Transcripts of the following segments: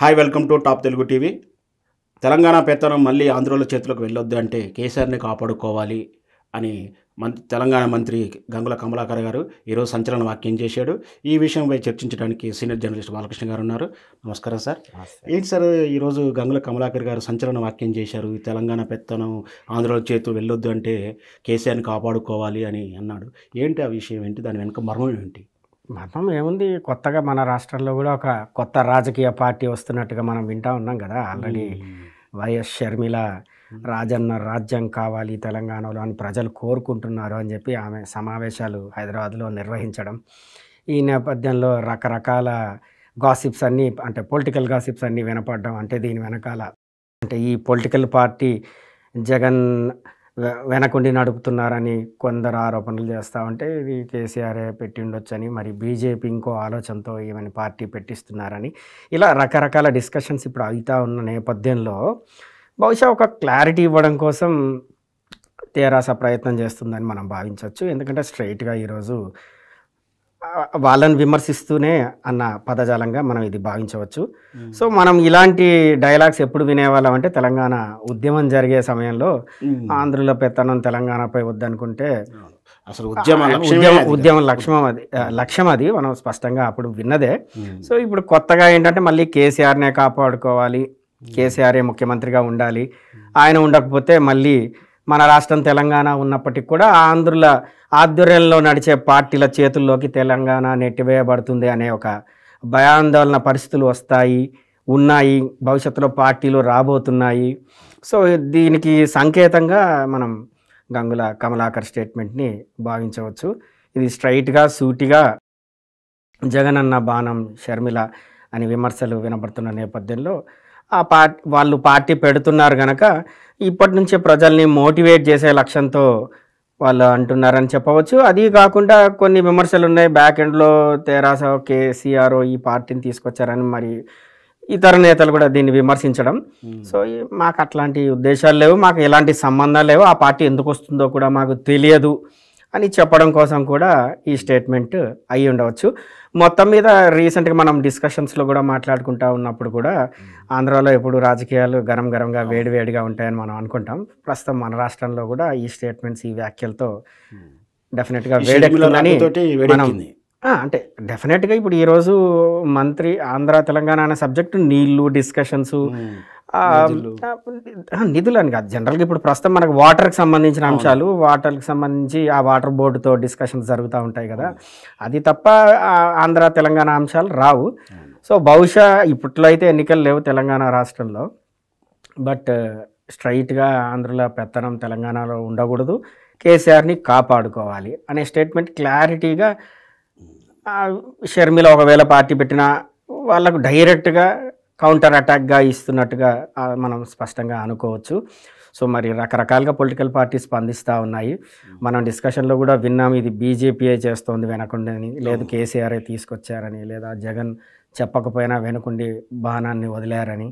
Hi welcome to top Telugu TV Telangana పెత్తనం మళ్ళీ ఆంధ్రుల చేతులకు వెళ్ళొద్దు అంటే కేసీఆర్ని కాపాడుకోవాలి అని మంత్రి తెలంగాణ మంత్రి గంగుల కమలాకర్ గారు ఈరోజు సంచలన వాక్యం చేశాడు ఈ విషయంపై చర్చించడానికి సీనియర్ జర్నలిస్ట్ బాలకృష్ణ గారు ఉన్నారు నమస్కారం సార్ ఏంటి సార్ ఈరోజు గంగుల కమలాకర్ గారు సంచలన వాక్యం చేశారు తెలంగాణ పెత్తనం ఆంధ్రలో చేతులు వెళ్ళొద్దు అంటే కేసీఆర్ని కాపాడుకోవాలి అని అన్నాడు ఏంటి ఆ విషయం ఏంటి దాని వెనుక మర్మం ఏంటి మతం ఏముంది కొత్తగా మన రాష్ట్రంలో కూడా ఒక కొత్త రాజకీయ పార్టీ వస్తున్నట్టుగా మనం వింటా ఉన్నాం కదా ఆల్రెడీ వైఎస్ షర్మిల రాజన్న రాజ్యం కావాలి తెలంగాణలో అని ప్రజలు కోరుకుంటున్నారు అని చెప్పి ఆమె సమావేశాలు హైదరాబాద్లో నిర్వహించడం ఈ నేపథ్యంలో రకరకాల గాసిప్స్ అన్నీ అంటే పొలిటికల్ గాసిప్స్ అన్నీ వినపడడం అంటే దీని వెనకాల అంటే ఈ పొలిటికల్ పార్టీ జగన్ వెనకుండి నడుపుతున్నారని కొందరు ఆరోపణలు చేస్తూ ఉంటే ఇది కేసీఆర్ పెట్టిండొచ్చని మరి బీజేపీ ఇంకో ఆలోచనతో ఏమైనా పార్టీ పెట్టిస్తున్నారని ఇలా రకరకాల డిస్కషన్స్ ఇప్పుడు అవుతూ ఉన్న నేపథ్యంలో బహుశా ఒక క్లారిటీ ఇవ్వడం కోసం తీరాస ప్రయత్నం చేస్తుందని మనం భావించవచ్చు ఎందుకంటే స్ట్రైట్గా ఈరోజు వాళ్ళని విమర్శిస్తూనే అన్న పదజాలంగా మనం ఇది భావించవచ్చు సో మనం ఇలాంటి డైలాగ్స్ ఎప్పుడు వినేవాళ్ళం అంటే తెలంగాణ ఉద్యమం జరిగే సమయంలో ఆంధ్రుల పెత్తనం తెలంగాణపై వద్దనుకుంటే అసలు ఉద్యమం ఉద్యమం లక్ష్యం అది లక్ష్యం అది మనం స్పష్టంగా అప్పుడు విన్నదే సో ఇప్పుడు కొత్తగా ఏంటంటే మళ్ళీ కేసీఆర్నే కాపాడుకోవాలి కేసీఆర్ఏ ముఖ్యమంత్రిగా ఉండాలి ఆయన ఉండకపోతే మళ్ళీ మన రాష్ట్రం తెలంగాణ ఉన్నప్పటికీ కూడా ఆంధ్రుల ఆధ్వర్యంలో నడిచే పార్టీల చేతుల్లోకి తెలంగాణ నెట్టివేయబడుతుంది అనే ఒక భయాందోళన పరిస్థితులు వస్తాయి ఉన్నాయి భవిష్యత్తులో పార్టీలు రాబోతున్నాయి సో దీనికి సంకేతంగా మనం గంగుల కమలాకర్ స్టేట్మెంట్ని భావించవచ్చు ఇది స్ట్రైట్గా సూటిగా జగనన్న బాణం షర్మిల అని విమర్శలు వినబడుతున్న నేపథ్యంలో ఆ పార్టీ వాళ్ళు పార్టీ పెడుతున్నారు కనుక ఇప్పటి నుంచే ప్రజల్ని మోటివేట్ చేసే లక్ష్యంతో వాళ్ళు అంటున్నారని చెప్పవచ్చు అది కాకుండా కొన్ని విమర్శలు ఉన్నాయి బ్యాక్ ఎండ్లో తెరాస కేసీఆర్ ఈ పార్టీని తీసుకొచ్చారని మరి ఇతర నేతలు కూడా దీన్ని విమర్శించడం సో మాకు అట్లాంటి ఉద్దేశాలు లేవు మాకు ఎలాంటి సంబంధాలు లేవు ఆ పార్టీ ఎందుకు వస్తుందో కూడా మాకు తెలియదు అని చెప్పడం కోసం కూడా ఈ స్టేట్మెంట్ అయి ఉండవచ్చు మొత్తం మీద రీసెంట్గా మనం డిస్కషన్స్లో కూడా మాట్లాడుకుంటా ఉన్నప్పుడు కూడా ఆంధ్రాలో ఎప్పుడు రాజకీయాలు గరం గరంగా వేడివేడిగా ఉంటాయని మనం అనుకుంటాం ప్రస్తుతం మన రాష్ట్రంలో కూడా ఈ స్టేట్మెంట్స్ ఈ వ్యాఖ్యలతో డెఫినెట్గా వేడెక్కిందని అంటే డెఫినెట్గా ఇప్పుడు ఈరోజు మంత్రి ఆంధ్ర తెలంగాణ అనే సబ్జెక్టు నీళ్లు డిస్కషన్స్ నిధులని కాదు జనరల్గా ఇప్పుడు ప్రస్తుతం మనకు వాటర్కి సంబంధించిన అంశాలు వాటర్కి సంబంధించి ఆ వాటర్ బోర్డుతో డిస్కషన్స్ జరుగుతూ ఉంటాయి కదా అది తప్ప ఆంధ్ర తెలంగాణ అంశాలు రావు సో బహుశా ఇప్పట్లో అయితే ఎన్నికలు లేవు తెలంగాణ రాష్ట్రంలో బట్ స్ట్రైట్గా ఆంధ్రలో పెత్తనం తెలంగాణలో ఉండకూడదు కేసీఆర్ని కాపాడుకోవాలి అనే స్టేట్మెంట్ క్లారిటీగా షర్మిల ఒకవేళ పార్టీ పెట్టినా వాళ్ళకు డైరెక్ట్గా కౌంటర్ అటాక్గా ఇస్తున్నట్టుగా మనం స్పష్టంగా అనుకోవచ్చు సో మరి రకరకాలుగా పొలిటికల్ పార్టీ స్పందిస్తూ ఉన్నాయి hmm. మనం డిస్కషన్లో కూడా విన్నాం ఇది బీజేపీఏ చేస్తోంది వెనకుండని లేదు కేసీఆర్ఏ hmm. తీసుకొచ్చారని లేదా జగన్ చెప్పకపోయినా వెనుకుండి బాణాన్ని వదిలారని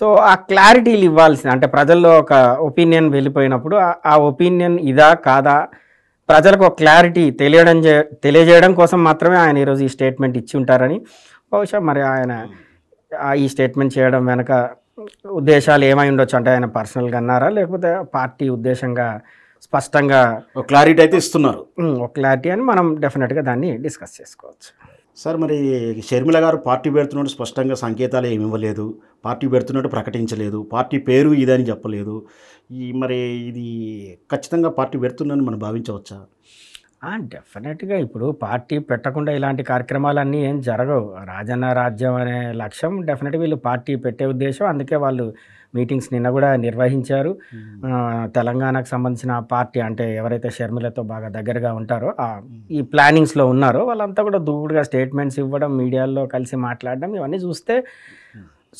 సో ఆ క్లారిటీలు ఇవ్వాల్సిన అంటే ప్రజల్లో ఒక ఒపీనియన్ వెళ్ళిపోయినప్పుడు ఆ ఒపీనియన్ ఇదా కాదా ప్రజలకు ఒక క్లారిటీ తెలియడం తెలియజేయడం కోసం మాత్రమే ఆయన ఈరోజు ఈ స్టేట్మెంట్ ఇచ్చి ఉంటారని బహుశా మరి ఆయన hmm. ఈ స్టేట్మెంట్ చేయడం వెనక ఉద్దేశాలు ఏమై ఉండొచ్చు అంటే ఆయన పర్సనల్గా అన్నారా లేకపోతే పార్టీ ఉద్దేశంగా స్పష్టంగా క్లారిటీ అయితే ఇస్తున్నారు ఒక క్లారిటీ అని మనం డెఫినెట్గా దాన్ని డిస్కస్ చేసుకోవచ్చు సార్ మరి షర్మిల గారు పార్టీ పెడుతున్నట్టు స్పష్టంగా సంకేతాలు ఏమి ఇవ్వలేదు పార్టీ పెడుతున్నట్టు ప్రకటించలేదు పార్టీ పేరు ఇదని చెప్పలేదు ఈ మరి ఇది ఖచ్చితంగా పార్టీ పెడుతుందని మనం భావించవచ్చా డెఫినెట్గా ఇప్పుడు పార్టీ పెట్టకుండా ఇలాంటి కార్యక్రమాలన్నీ ఏం జరగవు రాజన్న రాజ్యం అనే లక్ష్యం డెఫినెట్గా వీళ్ళు పార్టీ పెట్టే ఉద్దేశం అందుకే వాళ్ళు మీటింగ్స్ నిన్న కూడా నిర్వహించారు తెలంగాణకు సంబంధించిన పార్టీ అంటే ఎవరైతే షర్మిలతో బాగా దగ్గరగా ఉంటారో ఈ ప్లానింగ్స్లో ఉన్నారో వాళ్ళంతా కూడా దూకుడుగా స్టేట్మెంట్స్ ఇవ్వడం మీడియాలో కలిసి మాట్లాడడం ఇవన్నీ చూస్తే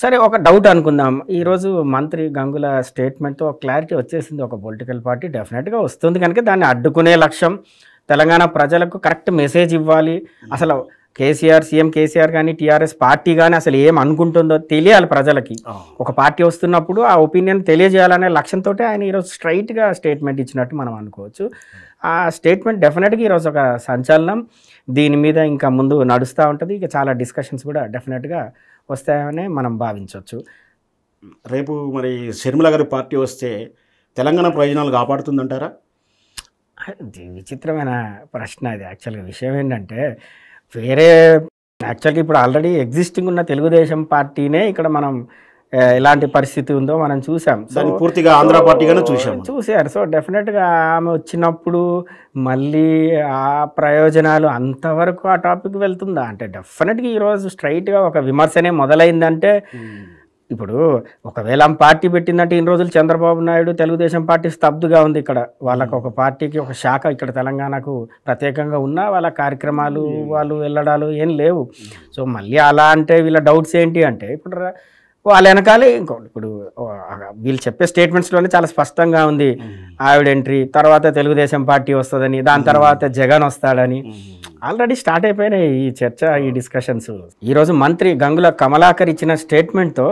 సరే ఒక డౌట్ అనుకుందాం ఈరోజు మంత్రి గంగుల స్టేట్మెంట్తో క్లారిటీ వచ్చేసింది ఒక పొలిటికల్ పార్టీ డెఫినెట్గా వస్తుంది కనుక దాన్ని అడ్డుకునే లక్ష్యం తెలంగాణ ప్రజలకు కరెక్ట్ మెసేజ్ ఇవ్వాలి అసలు కేసీఆర్ సీఎం కేసీఆర్ కానీ టీఆర్ఎస్ పార్టీ కానీ అసలు ఏం అనుకుంటుందో తెలియాలి ప్రజలకి ఒక పార్టీ వస్తున్నప్పుడు ఆ ఒపీనియన్ తెలియజేయాలనే లక్ష్యంతో ఆయన ఈరోజు స్ట్రైట్గా స్టేట్మెంట్ ఇచ్చినట్టు మనం అనుకోవచ్చు ఆ స్టేట్మెంట్ డెఫినెట్గా ఈరోజు ఒక సంచలనం దీని మీద ఇంకా ముందు నడుస్తూ ఉంటుంది ఇక చాలా డిస్కషన్స్ కూడా డెఫినెట్గా వస్తాయని మనం భావించవచ్చు రేపు మరి షర్మిల గారి పార్టీ వస్తే తెలంగాణ ప్రయోజనాలు కాపాడుతుందంటారా విచిత్రమైన ప్రశ్న అది యాక్చువల్గా విషయం ఏంటంటే వేరే యాక్చువల్గా ఇప్పుడు ఆల్రెడీ ఎగ్జిస్టింగ్ ఉన్న తెలుగుదేశం పార్టీనే ఇక్కడ మనం ఎలాంటి పరిస్థితి ఉందో మనం చూసాం సో పూర్తిగా ఆంధ్ర పార్టీగానే చూసాం చూసారు సో డెఫినెట్గా ఆమె వచ్చినప్పుడు మళ్ళీ ఆ ప్రయోజనాలు అంతవరకు ఆ టాపిక్ వెళ్తుందా అంటే డెఫినెట్గా ఈరోజు స్ట్రైట్గా ఒక విమర్శనే మొదలైందంటే ఇప్పుడు ఒకవేళ ఆమె పార్టీ పెట్టిందంటే ఇన్ని రోజులు చంద్రబాబు నాయుడు తెలుగుదేశం పార్టీ స్తబ్దుగా ఉంది ఇక్కడ వాళ్ళకు ఒక పార్టీకి ఒక శాఖ ఇక్కడ తెలంగాణకు ప్రత్యేకంగా ఉన్న వాళ్ళ కార్యక్రమాలు వాళ్ళు వెళ్ళడాలు ఏం లేవు సో మళ్ళీ అలా అంటే వీళ్ళ డౌట్స్ ఏంటి అంటే ఇప్పుడు వాళ్ళ వెనకాలే ఇంకోటి ఇప్పుడు వీళ్ళు చెప్పే స్టేట్మెంట్స్లోనే చాలా స్పష్టంగా ఉంది ఆవిడ ఎంట్రీ తర్వాత తెలుగుదేశం పార్టీ వస్తుందని దాని తర్వాత జగన్ వస్తాడని ఆల్రెడీ స్టార్ట్ అయిపోయినాయి ఈ చర్చ ఈ డిస్కషన్స్ ఈరోజు మంత్రి గంగుల కమలాకర్ ఇచ్చిన స్టేట్మెంట్తో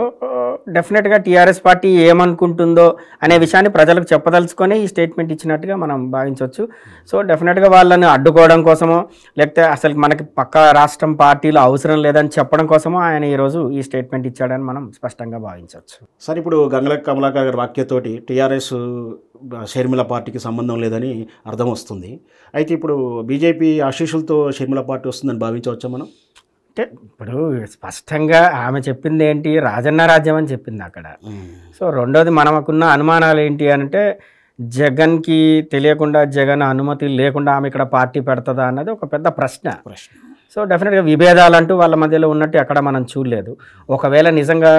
డెఫినెట్గా టీఆర్ఎస్ పార్టీ ఏమనుకుంటుందో అనే విషయాన్ని ప్రజలకు చెప్పదలుచుకొని ఈ స్టేట్మెంట్ ఇచ్చినట్టుగా మనం భావించవచ్చు సో డెఫినెట్గా వాళ్ళని అడ్డుకోవడం కోసమో లేకపోతే అసలు మనకి పక్క రాష్ట్రం పార్టీలు అవసరం లేదని చెప్పడం కోసమో ఆయన ఈరోజు ఈ స్టేట్మెంట్ ఇచ్చాడని మనం స్పష్టంగా భావించవచ్చు సార్ ఇప్పుడు గంగల కమలాకర్ గారి వాక్యతోటి టీఆర్ఎస్ షర్మిల పార్టీకి సంబంధం లేదని అర్థం వస్తుంది అయితే ఇప్పుడు బీజేపీ ఆశీషులతో షర్మిల పార్టీ వస్తుందని భావించవచ్చా మనం అంటే ఇప్పుడు స్పష్టంగా ఆమె చెప్పింది ఏంటి రాజన్న రాజ్యం అని చెప్పింది అక్కడ సో రెండోది మనకున్న అనుమానాలు ఏంటి అంటే జగన్కి తెలియకుండా జగన్ అనుమతి లేకుండా ఆమె ఇక్కడ పార్టీ పెడతదా అన్నది ఒక పెద్ద ప్రశ్న ప్రశ్న సో డెఫినెట్గా విభేదాలు అంటూ వాళ్ళ మధ్యలో ఉన్నట్టు ఎక్కడ మనం చూడలేదు ఒకవేళ నిజంగా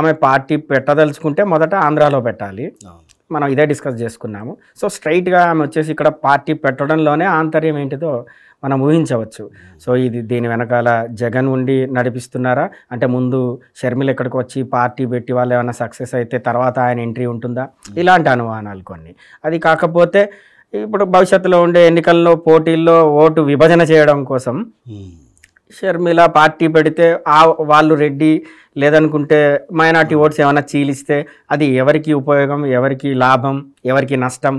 ఆమె పార్టీ పెట్టదలుచుకుంటే మొదట ఆంధ్రాలో పెట్టాలి మనం ఇదే డిస్కస్ చేసుకున్నాము సో స్ట్రైట్గా ఆమె వచ్చేసి ఇక్కడ పార్టీ పెట్టడంలోనే ఆంతర్యం ఏంటిదో మనం ఊహించవచ్చు సో ఇది దీని వెనకాల జగన్ ఉండి నడిపిస్తున్నారా అంటే ముందు షర్మిల ఇక్కడికి వచ్చి పార్టీ పెట్టి వాళ్ళు ఏమైనా సక్సెస్ అయితే తర్వాత ఆయన ఎంట్రీ ఉంటుందా ఇలాంటి అనుమానాలు కొన్ని అది కాకపోతే ఇప్పుడు భవిష్యత్తులో ఉండే ఎన్నికల్లో పోటీల్లో ఓటు విభజన చేయడం కోసం షర్మిల పార్టీ పెడితే ఆ వాళ్ళు రెడ్డి లేదనుకుంటే మైనార్టీ ఓట్స్ ఏమైనా చీలిస్తే అది ఎవరికి ఉపయోగం ఎవరికి లాభం ఎవరికి నష్టం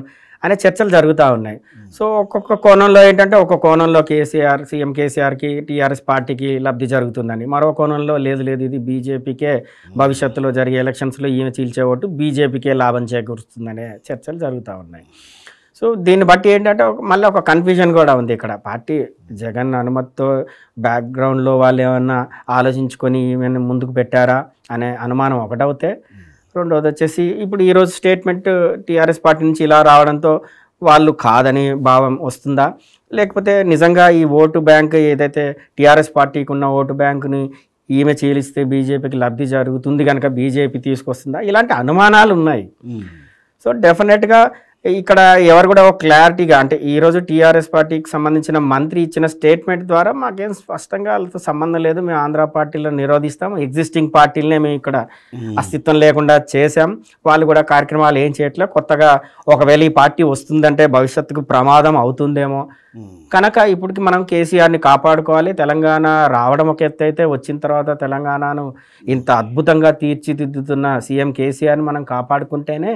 అనే చర్చలు జరుగుతూ ఉన్నాయి సో ఒక్కొక్క కోణంలో ఏంటంటే ఒక కోణంలో కేసీఆర్ సీఎం కేసీఆర్కి టీఆర్ఎస్ పార్టీకి లబ్ధి జరుగుతుందని మరో కోణంలో లేదు లేదు ఇది బీజేపీకే భవిష్యత్తులో జరిగే ఎలక్షన్స్లో ఈయన చీల్చే ఓటు బీజేపీకే లాభం చేకూరుస్తుందనే చర్చలు జరుగుతూ ఉన్నాయి సో దీన్ని బట్టి ఏంటంటే మళ్ళీ ఒక కన్ఫ్యూజన్ కూడా ఉంది ఇక్కడ పార్టీ జగన్ అనుమతితో బ్యాక్గ్రౌండ్లో వాళ్ళు ఏమన్నా ఆలోచించుకొని ఈమెను ముందుకు పెట్టారా అనే అనుమానం ఒకటవుతే రెండోది వచ్చేసి ఇప్పుడు ఈరోజు స్టేట్మెంట్ టీఆర్ఎస్ పార్టీ నుంచి ఇలా రావడంతో వాళ్ళు కాదని భావం వస్తుందా లేకపోతే నిజంగా ఈ ఓటు బ్యాంక్ ఏదైతే టీఆర్ఎస్ పార్టీకి ఉన్న ఓటు బ్యాంకుని ఈమె చీలిస్తే బీజేపీకి లబ్ధి జరుగుతుంది కనుక బీజేపీ తీసుకొస్తుందా ఇలాంటి అనుమానాలు ఉన్నాయి సో డెఫినెట్గా ఇక్కడ ఎవరు కూడా ఒక క్లారిటీగా అంటే ఈరోజు టీఆర్ఎస్ పార్టీకి సంబంధించిన మంత్రి ఇచ్చిన స్టేట్మెంట్ ద్వారా మాకేం స్పష్టంగా వాళ్ళతో సంబంధం లేదు మేము ఆంధ్ర పార్టీలను నిరోధిస్తాం ఎగ్జిస్టింగ్ పార్టీలనే మేము ఇక్కడ అస్తిత్వం లేకుండా చేశాం వాళ్ళు కూడా కార్యక్రమాలు ఏం చేయట్లేదు కొత్తగా ఒకవేళ ఈ పార్టీ వస్తుందంటే భవిష్యత్తుకు ప్రమాదం అవుతుందేమో కనుక ఇప్పటికి మనం కేసీఆర్ని కాపాడుకోవాలి తెలంగాణ రావడం ఒక ఎత్తు అయితే వచ్చిన తర్వాత తెలంగాణను ఇంత అద్భుతంగా తీర్చిదిద్దుతున్న సీఎం కేసీఆర్ని మనం కాపాడుకుంటేనే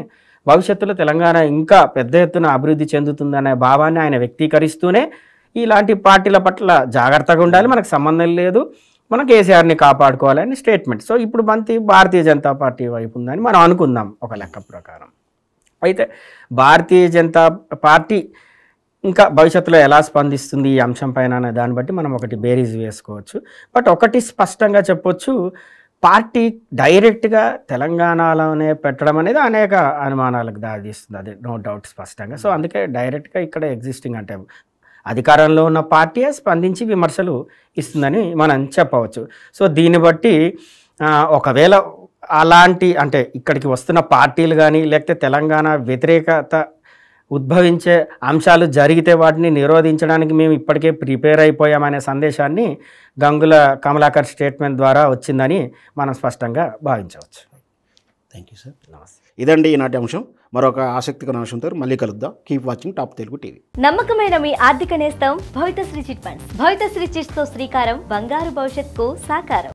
భవిష్యత్తులో తెలంగాణ ఇంకా పెద్ద ఎత్తున అభివృద్ధి చెందుతుందనే భావాన్ని ఆయన వ్యక్తీకరిస్తూనే ఇలాంటి పార్టీల పట్ల జాగ్రత్తగా ఉండాలి మనకు సంబంధం లేదు మనం కేసీఆర్ని కాపాడుకోవాలని స్టేట్మెంట్ సో ఇప్పుడు మంతి భారతీయ జనతా పార్టీ వైపు ఉందని మనం అనుకుందాం ఒక లెక్క ప్రకారం అయితే భారతీయ జనతా పార్టీ ఇంకా భవిష్యత్తులో ఎలా స్పందిస్తుంది ఈ అంశం పైన అనే దాన్ని బట్టి మనం ఒకటి బేరీజ్ వేసుకోవచ్చు బట్ ఒకటి స్పష్టంగా చెప్పొచ్చు పార్టీ డైరెక్ట్గా తెలంగాణలోనే పెట్టడం అనేది అనేక అనుమానాలకు దారితీస్తుంది అది నో డౌట్ స్పష్టంగా సో అందుకే డైరెక్ట్గా ఇక్కడ ఎగ్జిస్టింగ్ అంటే అధికారంలో ఉన్న పార్టీయే స్పందించి విమర్శలు ఇస్తుందని మనం చెప్పవచ్చు సో దీన్ని బట్టి ఒకవేళ అలాంటి అంటే ఇక్కడికి వస్తున్న పార్టీలు కానీ లేకపోతే తెలంగాణ వ్యతిరేకత ఉద్భవించే అంశాలు జరిగితే వాటిని నిరోధించడానికి మేము ఇప్పటికే ప్రిపేర్ అయిపోయామనే సందేశాన్ని గంగుల కమలాకర్ స్టేట్మెంట్ ద్వారా వచ్చిందని మనం స్పష్టంగా భావించవచ్చు థ్యాంక్ యూ సార్ నమస్తే ఇదండి ఈనాటి అంశం మరొక ఆసక్తికర అంశంతో మళ్ళీ కలుద్దాం keep watching top Telugu TV నమ్మకమైన మీ ఆర్థిక నేస్తం Bhavitasri chit funds Bhavitasri chits తో శ్రీకారం బంగారు భవిష్యత్కు సాకారం